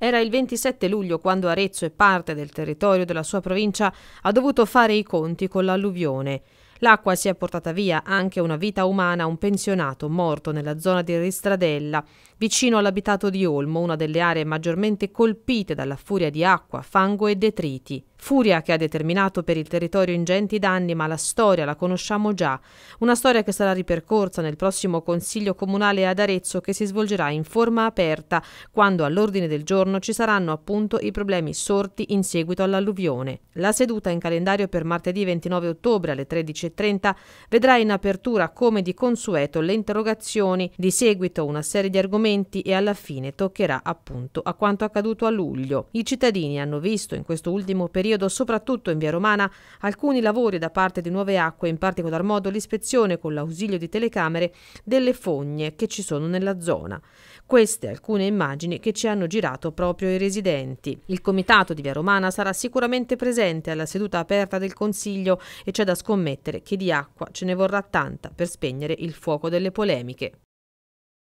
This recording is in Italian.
Era il 27 luglio quando Arezzo e parte del territorio della sua provincia ha dovuto fare i conti con l'alluvione. L'acqua si è portata via anche una vita umana, un pensionato morto nella zona di Ristradella, vicino all'abitato di Olmo, una delle aree maggiormente colpite dalla furia di acqua, fango e detriti. Furia che ha determinato per il territorio ingenti danni, ma la storia la conosciamo già. Una storia che sarà ripercorsa nel prossimo Consiglio Comunale ad Arezzo che si svolgerà in forma aperta, quando all'ordine del giorno ci saranno appunto i problemi sorti in seguito all'alluvione. La seduta in calendario per martedì 29 ottobre alle 13.30 vedrà in apertura come di consueto le interrogazioni, di seguito una serie di argomenti e alla fine toccherà appunto a quanto accaduto a luglio. I cittadini hanno visto in questo ultimo periodo periodo, soprattutto in via Romana, alcuni lavori da parte di Nuove Acque, in particolar modo l'ispezione con l'ausilio di telecamere delle fogne che ci sono nella zona. Queste alcune immagini che ci hanno girato proprio i residenti. Il comitato di Via Romana sarà sicuramente presente alla seduta aperta del Consiglio e c'è da scommettere che di acqua ce ne vorrà tanta per spegnere il fuoco delle polemiche.